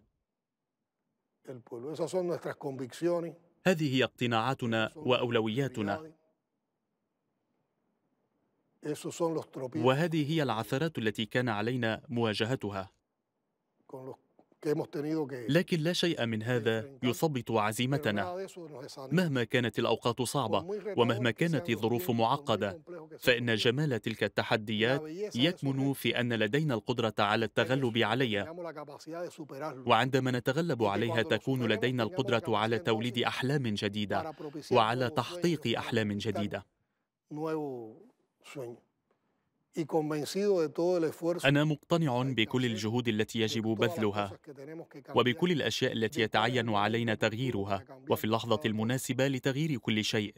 C: هذه هي اقتناعاتنا وأولوياتنا وهذه هي العثرات التي كان علينا مواجهتها لكن لا شيء من هذا يثبط عزيمتنا مهما كانت الاوقات صعبه ومهما كانت الظروف معقده فان جمال تلك التحديات يكمن في ان لدينا القدره على التغلب عليها وعندما نتغلب عليها تكون لدينا القدره على توليد احلام جديده وعلى تحقيق احلام جديده أنا مقتنع بكل الجهود التي يجب بذلها وبكل الأشياء التي يتعين علينا تغييرها وفي اللحظة المناسبة لتغيير كل شيء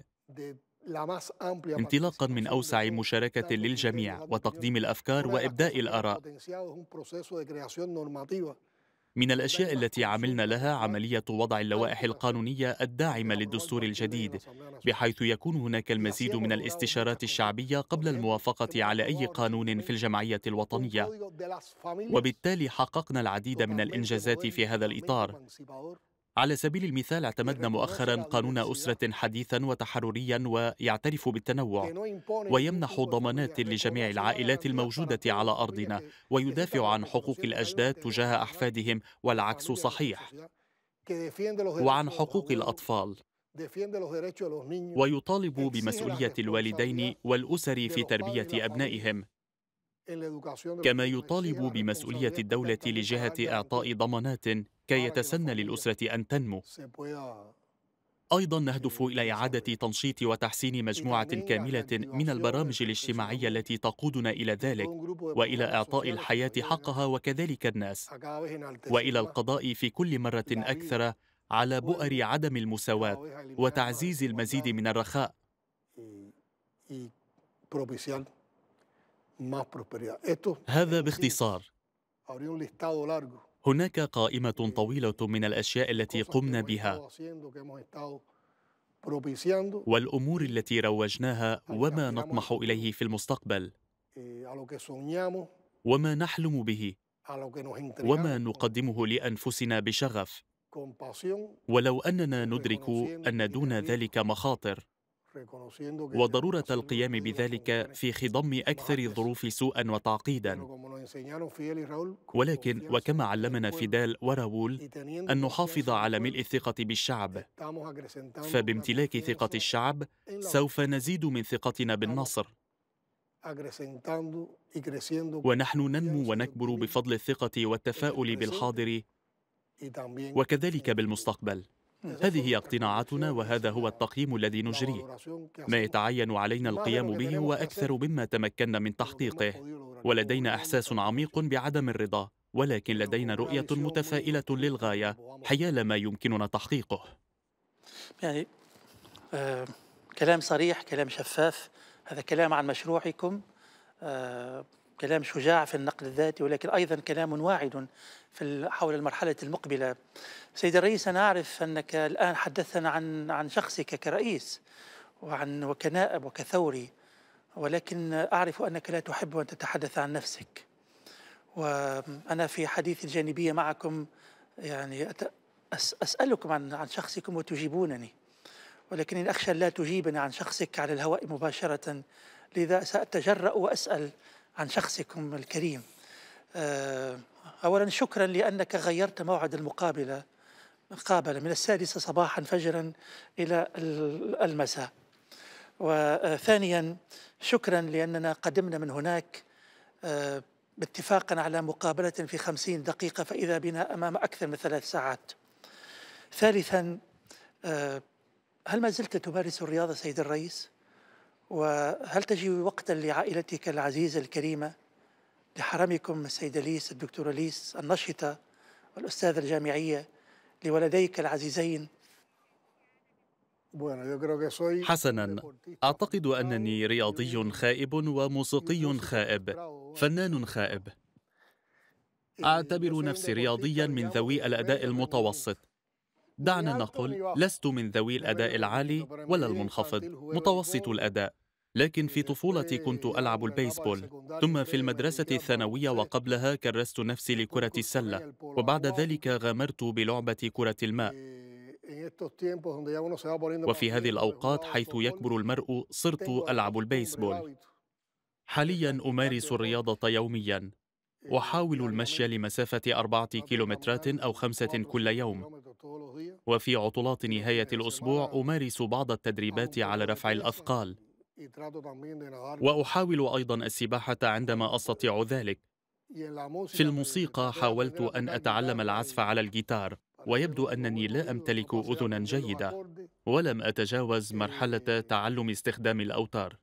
C: انطلاقا من أوسع مشاركة للجميع وتقديم الأفكار وإبداء الآراء من الأشياء التي عملنا لها عملية وضع اللوائح القانونية الداعمة للدستور الجديد بحيث يكون هناك المزيد من الاستشارات الشعبية قبل الموافقة على أي قانون في الجمعية الوطنية وبالتالي حققنا العديد من الإنجازات في هذا الإطار على سبيل المثال اعتمدنا مؤخرا قانون أسرة حديثا وتحرريا ويعترف بالتنوع
A: ويمنح
C: ضمانات لجميع العائلات الموجودة على أرضنا ويدافع عن حقوق الأجداد تجاه أحفادهم والعكس صحيح وعن حقوق الأطفال ويطالب بمسؤولية الوالدين والأسر في تربية أبنائهم كما يطالب بمسؤولية الدولة لجهة إعطاء ضمانات كي يتسنى للأسرة أن تنمو أيضا نهدف إلى إعادة تنشيط وتحسين مجموعة كاملة من البرامج الاجتماعية التي تقودنا إلى ذلك وإلى إعطاء الحياة حقها وكذلك الناس وإلى القضاء في كل مرة أكثر على بؤر عدم المساواة وتعزيز المزيد من الرخاء هذا باختصار هناك قائمة طويلة من الأشياء التي قمنا بها والأمور التي روجناها وما نطمح إليه في المستقبل e وما نحلم به وما نقدمه لأنفسنا بشغف ولو أننا ندرك أن دون ذلك مخاطر وضروره القيام بذلك في خضم اكثر الظروف سوءا وتعقيدا ولكن وكما علمنا فيدال وراول ان نحافظ على ملء الثقه بالشعب
A: فبامتلاك
C: ثقه الشعب سوف نزيد من ثقتنا بالنصر ونحن ننمو ونكبر بفضل الثقه والتفاؤل بالحاضر وكذلك بالمستقبل هذه هي اقتناعاتنا وهذا هو التقييم الذي نجريه ما يتعين علينا القيام به هو أكثر مما تمكنا من تحقيقه ولدينا إحساس عميق بعدم الرضا ولكن لدينا رؤية متفائلة للغاية حيال ما يمكننا تحقيقه
B: يعني آه كلام صريح كلام شفاف هذا كلام عن مشروعكم آه كلام شجاع في النقد الذاتي ولكن أيضا كلام واعد في حول المرحلة المقبلة سيد الرئيس أنا أعرف أنك الآن حدثنا عن عن شخصك كرئيس وعن وكنائب وكثوري ولكن أعرف أنك لا تحب أن تتحدث عن نفسك وأنا في حديث الجانبية معكم يعني أسألكم عن عن شخصكم وتجيبونني ولكن أخشى لا تجيبني عن شخصك على الهواء مباشرة لذا سأتجرأ وأسأل عن شخصكم الكريم آه، أولا شكرا لأنك غيرت موعد المقابلة مقابلة من السادسة صباحا فجرا إلى المساء وثانيا شكرا لأننا قدمنا من هناك باتفاقا آه، على مقابلة في خمسين دقيقة فإذا بنا أمام أكثر من ثلاث ساعات ثالثا آه، هل ما زلت تمارس الرياضة سيد الرئيس؟ وهل تجي وقتا لعائلتك العزيزة الكريمة لحرمكم السيدة ليس الدكتورة ليس النشطة والأستاذة الجامعية لولديك العزيزين
C: حسنا اعتقد انني رياضي خائب وموسيقي خائب فنان خائب اعتبر نفسي رياضيا من ذوي الاداء المتوسط دعنا نقول لست من ذوي الاداء العالي ولا المنخفض متوسط الاداء لكن في طفولتي كنت ألعب البيسبول ثم في المدرسة الثانوية وقبلها كرست نفسي لكرة السلة وبعد ذلك غامرت بلعبة كرة الماء وفي هذه الأوقات حيث يكبر المرء صرت ألعب البيسبول حاليا أمارس الرياضة يوميا وحاول المشي لمسافة أربعة كيلومترات أو خمسة كل يوم وفي عطلات نهاية الأسبوع أمارس بعض التدريبات على رفع الأثقال واحاول ايضا السباحه عندما استطيع ذلك في الموسيقى حاولت ان اتعلم العزف يعني. على الجيتار ويبدو انني لا امتلك اذنا جيده ولم اتجاوز إيه. مرحله تعلم استخدام الاوتار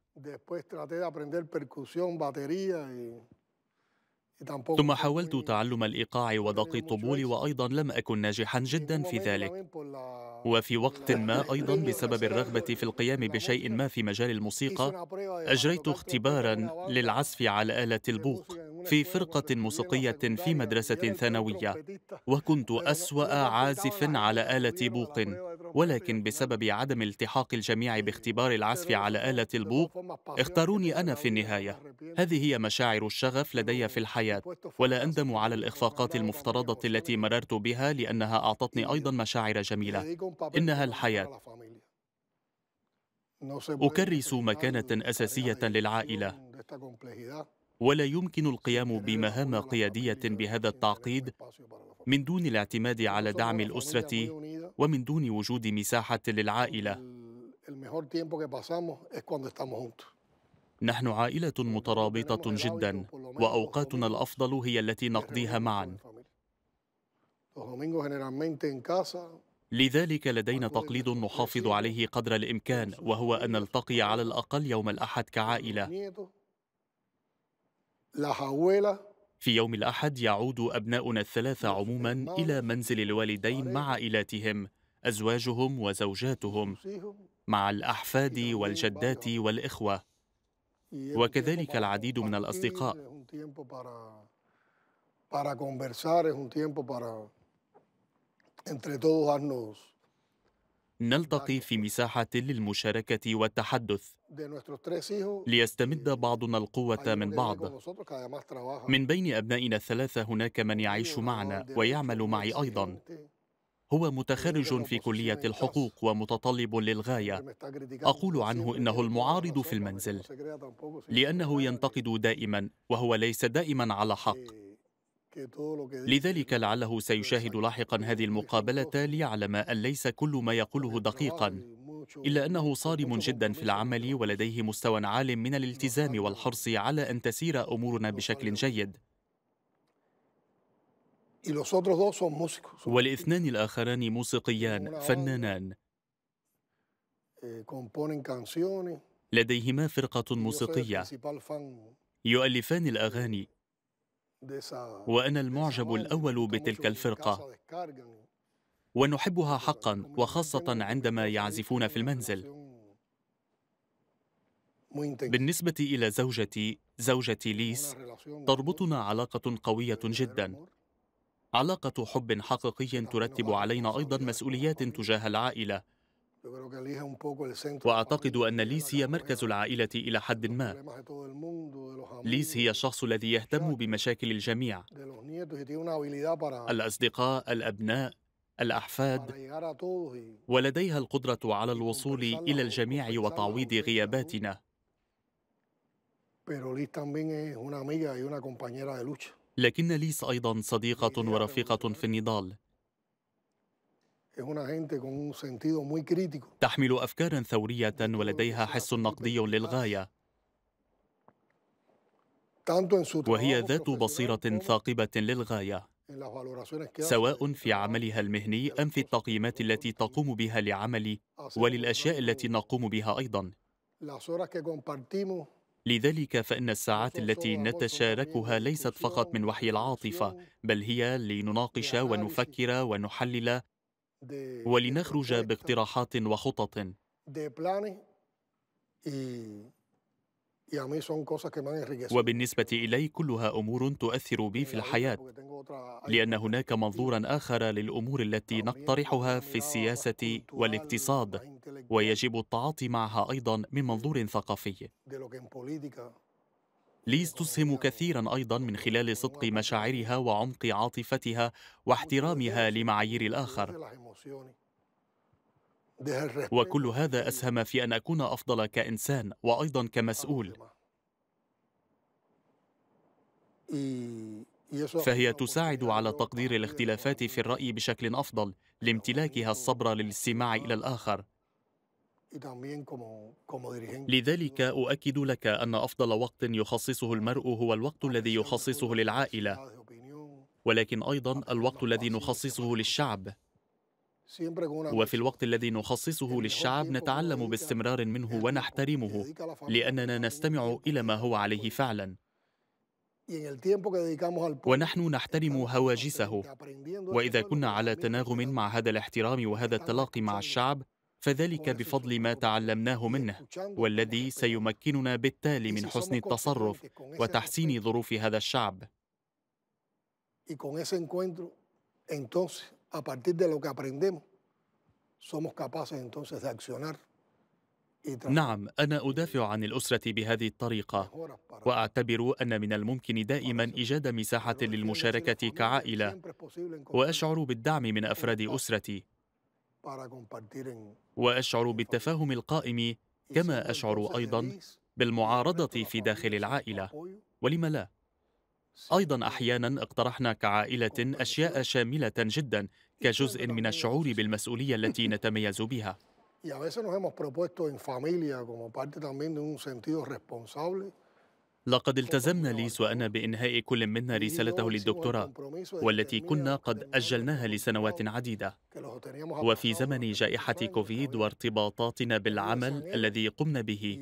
C: ثم حاولت تعلم الايقاع ودق الطبول وايضا لم اكن ناجحا جدا في ذلك وفي وقت ما ايضا بسبب الرغبه في القيام بشيء ما في مجال الموسيقى اجريت اختبارا للعزف على اله البوق في فرقه موسيقيه في مدرسه ثانويه وكنت اسوا عازف على اله بوق أيوة، أيوة، أيوة، ولكن بسبب عدم التحاق الجميع إيه، باختبار العزف إيه، إيه، على اله البوق اختاروني انا في النهايه هذه هي مشاعر الشغف لدي في الحياه الحياة ولا أندم على الإخفاقات المفترضة التي مررت بها لأنها أعطتني أيضا مشاعر جميلة إنها الحياة
A: أكرس
C: مكانة أساسية للعائلة ولا يمكن القيام بمهام قيادية بهذا التعقيد من دون الاعتماد على دعم الأسرة ومن دون وجود مساحة للعائلة نحن عائلة مترابطة جدا وأوقاتنا الأفضل هي التي نقضيها معا لذلك لدينا تقليد نحافظ عليه قدر الإمكان وهو أن نلتقي على الأقل يوم الأحد كعائلة في يوم الأحد يعود أبناؤنا الثلاثة عموما إلى منزل الوالدين مع عائلاتهم أزواجهم وزوجاتهم مع الأحفاد والجدات والإخوة
A: وكذلك العديد من الأصدقاء
C: نلتقي في مساحة للمشاركة والتحدث ليستمد eh, بعضنا القوة من بعض من بين أبنائنا الثلاثة هناك من يعيش معنا ويعمل معي أيضاً هو متخرج في كلية الحقوق ومتطلب للغاية أقول عنه إنه المعارض في المنزل لأنه ينتقد دائما وهو ليس دائما على حق لذلك لعله سيشاهد لاحقا هذه المقابلة ليعلم أن ليس كل ما يقوله دقيقا إلا أنه صارم جدا في العمل ولديه مستوى عال من الالتزام والحرص على أن تسير أمورنا بشكل جيد والاثنان الآخران موسيقيان فنانان
A: eh,
C: لديهما فرقة موسيقية يؤلفان الأغاني وأنا المعجب الأول بتلك الفرقة ونحبها حقا وخاصة عندما يعزفون في المنزل بالنسبة إلى زوجتي زوجتي ليس تربطنا علاقة قوية جدا علاقة حب حقيقي ترتب علينا أيضا مسؤوليات تجاه العائلة وأعتقد أن ليس هي مركز العائلة إلى حد ما ليس هي الشخص الذي يهتم بمشاكل الجميع الأصدقاء الأبناء الأحفاد ولديها القدرة على الوصول إلى الجميع وتعويض غياباتنا لكن ليس أيضا صديقة ورفيقة في النضال تحمل أفكارا ثورية ولديها حس نقدي للغاية وهي ذات بصيرة ثاقبة للغاية سواء في عملها المهني أم في التقييمات التي تقوم بها لعملي وللأشياء التي نقوم بها أيضا لذلك فإن الساعات التي نتشاركها ليست فقط من وحي العاطفة بل هي لنناقش ونفكر ونحلل ولنخرج باقتراحات وخطط وبالنسبة إلي كلها أمور تؤثر بي في eh, الحياة لأن هناك منظورا آخر للأمور التي نقترحها في السياسة والاقتصاد ويجب التعاطي معها أيضا من منظور ثقافي ليز تسهم كثيرا أيضا من خلال صدق مشاعرها وعمق عاطفتها واحترامها لمعايير الآخر وكل هذا أسهم في أن أكون أفضل كإنسان وأيضا كمسؤول
A: آه،
C: فهي تساعد على تقدير الاختلافات في الرأي بشكل أفضل لامتلاكها الصبر للاستماع إلى الآخر لذلك أؤكد لك أن أفضل وقت يخصصه المرء هو الوقت الذي يخصصه للعائلة ولكن أيضا الوقت الذي نخصصه للشعب وفي الوقت الذي نخصصه للشعب نتعلم باستمرار منه ونحترمه لأننا نستمع إلى ما هو عليه فعلا ونحن نحترم هواجسه وإذا كنا على تناغم مع هذا الاحترام وهذا التلاقي مع الشعب فذلك بفضل ما تعلمناه منه والذي سيمكننا بالتالي من حسن التصرف وتحسين ظروف هذا الشعب
A: a partir de lo que aprendemos, somos capaces entonces de accionar نعم
C: انا ادافع عن الاسره بهذه الطريقه واعتبر ان من الممكن دائما ايجاد مساحه للمشاركه كعائله واشعر بالدعم من افراد اسرتي واشعر بالتفاهم القائم كما اشعر ايضا بالمعارضه في داخل العائله ولم لا ايضا احيانا اقترحنا كعائله اشياء شامله جدا كجزء من الشعور بالمسؤوليه التي نتميز بها لقد التزمنا ليس وأنا بإنهاء كل منا رسالته للدكتوراه
A: والتي كنا
C: قد أجلناها لسنوات عديدة وفي زمن جائحة كوفيد وارتباطاتنا بالعمل الذي قمنا به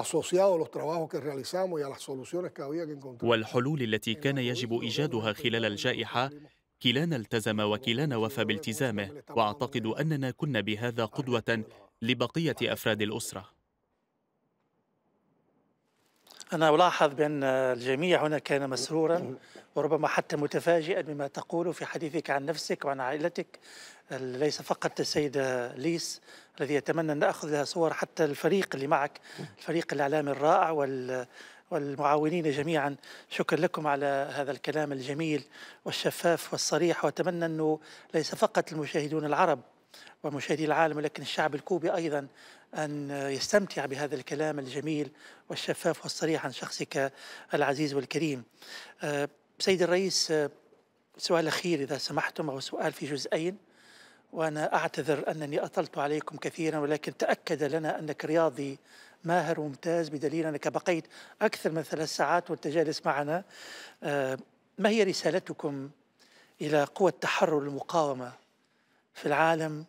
A: asociado a los trabajos que realizamos y a las soluciones que había que encontrar.
C: والحلول التي كان يجب إيجادها خلال الجائحة كلانا التزم وكلانا وفى بالتزامه وأعتقد أننا كنا بهذا قدوة لبقية أفراد الأسرة
B: أنا ألاحظ بأن الجميع هنا كان مسرورا وربما حتى متفاجئا بما تقول في حديثك عن نفسك وعن عائلتك ليس فقط السيدة ليس الذي أتمنى أن ناخذ لها صور حتى الفريق اللي معك الفريق الإعلامي الرائع وال والمعاونين جميعا شكرا لكم على هذا الكلام الجميل والشفاف والصريح واتمنى انه ليس فقط المشاهدون العرب ومشاهدي العالم ولكن الشعب الكوبي ايضا ان يستمتع بهذا الكلام الجميل والشفاف والصريح عن شخصك العزيز والكريم. أه، سيد الرئيس أه، سؤال اخير اذا سمحتم او سؤال في جزئين. وأنا أعتذر أنني أطلت عليكم كثيرا ولكن تأكد لنا أنك رياضي ماهر وممتاز بدليل أنك بقيت أكثر من ثلاث ساعات وأنت جالس معنا آه، ما هي رسالتكم إلى قوى التحرر المقاومة في العالم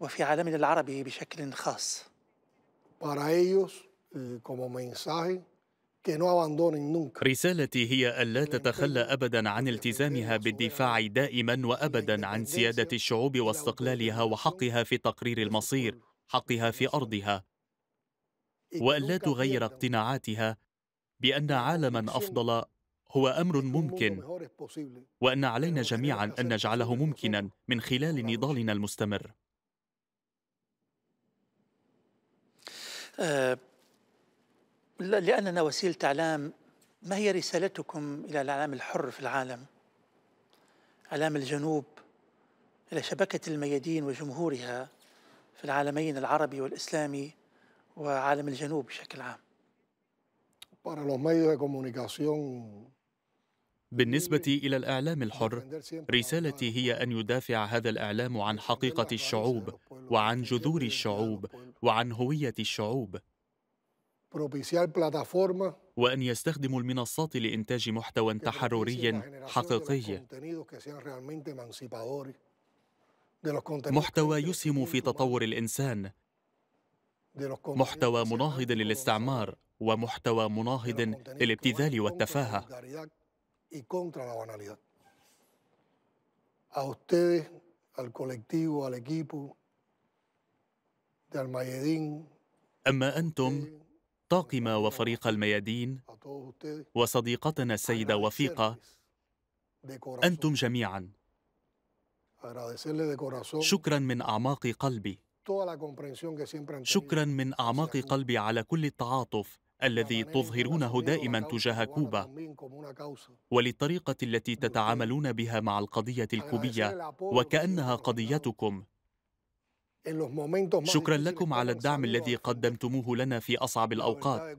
B: وفي عالمنا العربي بشكل خاص؟ Para ellos, eh, como mensaje,
C: رسالتي هي ألا تتخلى أبدا عن التزامها بالدفاع دائما وأبدا عن سيادة الشعوب واستقلالها وحقها في تقرير المصير، حقها في أرضها،
A: وألا تغير
C: اقتناعاتها بأن عالما أفضل هو أمر ممكن، وأن علينا جميعا أن نجعله ممكنا من خلال نضالنا المستمر.
B: آه، لأننا وسيلة إعلام ما هي رسالتكم إلى الإعلام الحر في العالم؟ إعلام الجنوب إلى شبكة الميادين وجمهورها في العالمين العربي والإسلامي وعالم الجنوب بشكل عام.
C: بالنسبة إلى الإعلام الحر، رسالتي هي أن يدافع هذا الإعلام عن حقيقة الشعوب، وعن جذور الشعوب، وعن هوية الشعوب. وأن يستخدموا المنصات لإنتاج محتوى تحرري حقيقي محتوى يسهم في تطور الإنسان محتوى مناهض للاستعمار ومحتوى مناهض للابتذال والتفاهة أما أنتم الطاقم وفريق الميادين وصديقتنا السيدة وفيقة أنتم جميعا شكرا من أعماق قلبي شكرا من أعماق قلبي على كل التعاطف الذي تظهرونه دائما تجاه كوبا وللطريقة التي تتعاملون بها مع القضية الكوبية وكأنها قضيتكم شكرا لكم على الدعم الذي قدمتموه لنا في اصعب الاوقات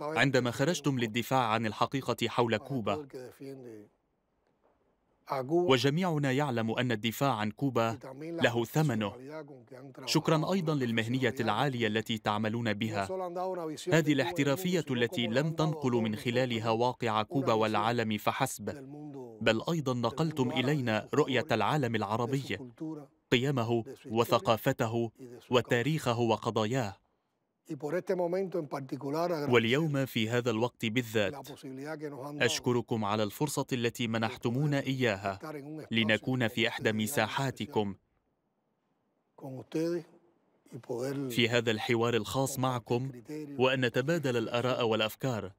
C: عندما خرجتم للدفاع عن الحقيقه حول كوبا وجميعنا يعلم أن الدفاع عن كوبا له ثمنه شكرا أيضا للمهنية العالية التي تعملون بها
A: هذه الاحترافية
C: التي لم تنقلوا من خلالها واقع كوبا والعالم فحسب بل أيضا نقلتم إلينا رؤية العالم العربي قيمه وثقافته وتاريخه وقضاياه واليوم في هذا الوقت بالذات أشكركم على الفرصة التي منحتمونا إياها لنكون في إحدى مساحاتكم في هذا الحوار الخاص معكم وأن نتبادل الآراء والأفكار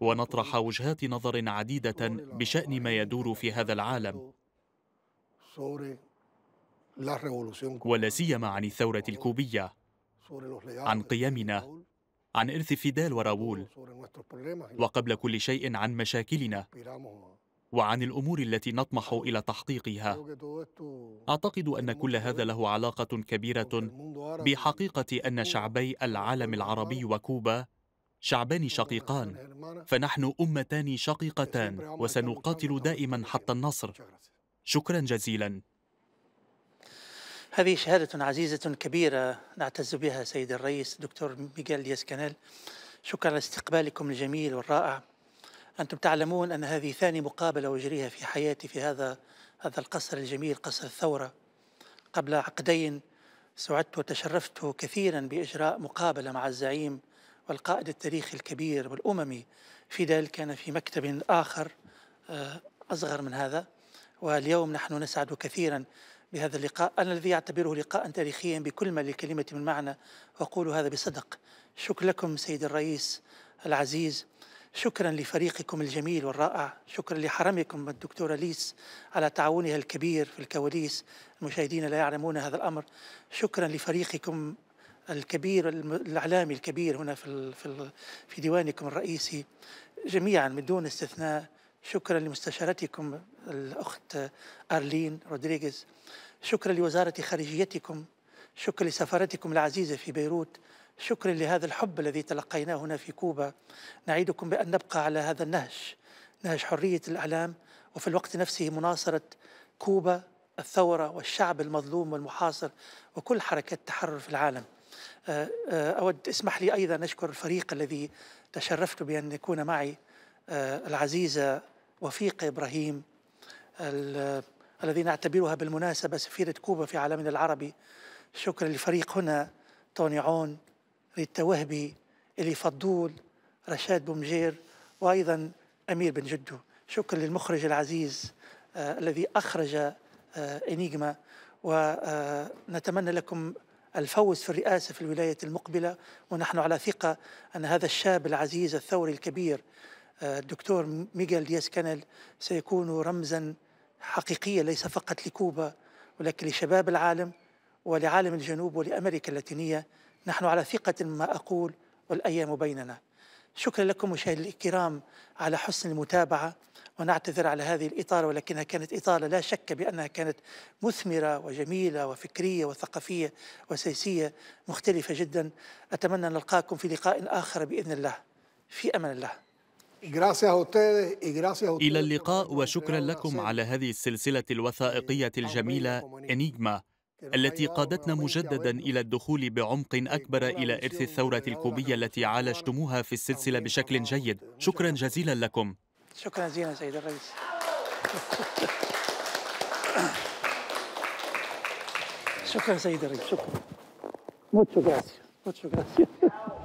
C: ونطرح وجهات نظر عديدة بشأن ما يدور في هذا العالم ولا سيما عن الثورة الكوبية عن قيمنا عن إرث فيدال وراؤول وقبل كل شيء عن مشاكلنا وعن الأمور التي نطمح إلى تحقيقها أعتقد أن كل هذا له علاقة كبيرة بحقيقة أن شعبي العالم العربي وكوبا شعبان شقيقان فنحن أمتان شقيقتان وسنقاتل دائما حتى النصر شكرا جزيلا
B: هذه شهادة عزيزة كبيرة نعتز بها سيد الرئيس دكتور ميغيل دياس كانيل شكرا لاستقبالكم الجميل والرائع أنتم تعلمون أن هذه ثاني مقابلة أجريها في حياتي في هذا هذا القصر الجميل قصر الثورة قبل عقدين سعدت وتشرفت كثيرا بإجراء مقابلة مع الزعيم والقائد التاريخي الكبير والأممي فيدال كان في مكتب آخر آه، أصغر من هذا واليوم نحن نسعد كثيرا بهذا اللقاء أنا الذي أعتبره لقاء تاريخيا بكل ما للكلمة من معنى وأقول هذا بصدق شكرا لكم سيد الرئيس العزيز شكرا لفريقكم الجميل والرائع شكرا لحرمكم الدكتورة ليس على تعاونها الكبير في الكواليس المشاهدين لا يعلمون هذا الأمر شكرا لفريقكم الكبير الإعلامي الكبير هنا في, في, في ديوانكم الرئيسي جميعا من دون استثناء شكرا لمستشارتكم الأخت أرلين رودريغيز شكرا لوزارة خارجيتكم شكرا لسفارتكم العزيزة في بيروت شكرا لهذا الحب الذي تلقيناه هنا في كوبا نعيدكم بأن نبقى على هذا النهج نهج حرية الإعلام وفي الوقت نفسه مناصرة كوبا الثورة والشعب المظلوم والمحاصر وكل حركات التحرر في العالم آه، آه، أود اسمح لي أيضا أشكر الفريق الذي تشرفت بأن يكون معي آه، العزيزة وفيقة إبراهيم الذي نعتبرها بالمناسبة سفيرة كوبا في عالمنا العربي شكرا للفريق هنا توني عون ريتا وهبي إلي فضول رشاد بومجير وأيضا أمير بن جدو شكرا للمخرج العزيز آه الذي أخرج آه إنيغما ونتمنى آه، لكم الفوز في الرئاسة في الولاية المقبلة ونحن على ثقة أن هذا الشاب العزيز الثوري الكبير آه، الدكتور ميغيل دياس كانل سيكون رمزا حقيقية ليس فقط لكوبا ولكن لشباب العالم ولعالم الجنوب ولأمريكا اللاتينية نحن على ثقة ما أقول والأيام بيننا شكرا لكم مشاهدي الكرام على حسن المتابعة ونعتذر على هذه الإطالة ولكنها كانت إطالة لا شك بأنها كانت مثمرة وجميلة وفكرية وثقافية وسياسية مختلفة جدا أتمنى أن نلقاكم في لقاء آخر بإذن الله في أمان الله
C: إلى اللقاء وشكرا لكم على هذه السلسلة الوثائقية الجميلة إنيغما التي قادتنا مجددا إلى الدخول بعمق أكبر إلى إرث الثورة الكوبية التي عالجتموها في السلسلة بشكل جيد شكرا جزيلا لكم
B: شكرا جزيلا سيد الرئيس شكرا سيد الرئيس شكرا Muchas gracias. Muchas gracias.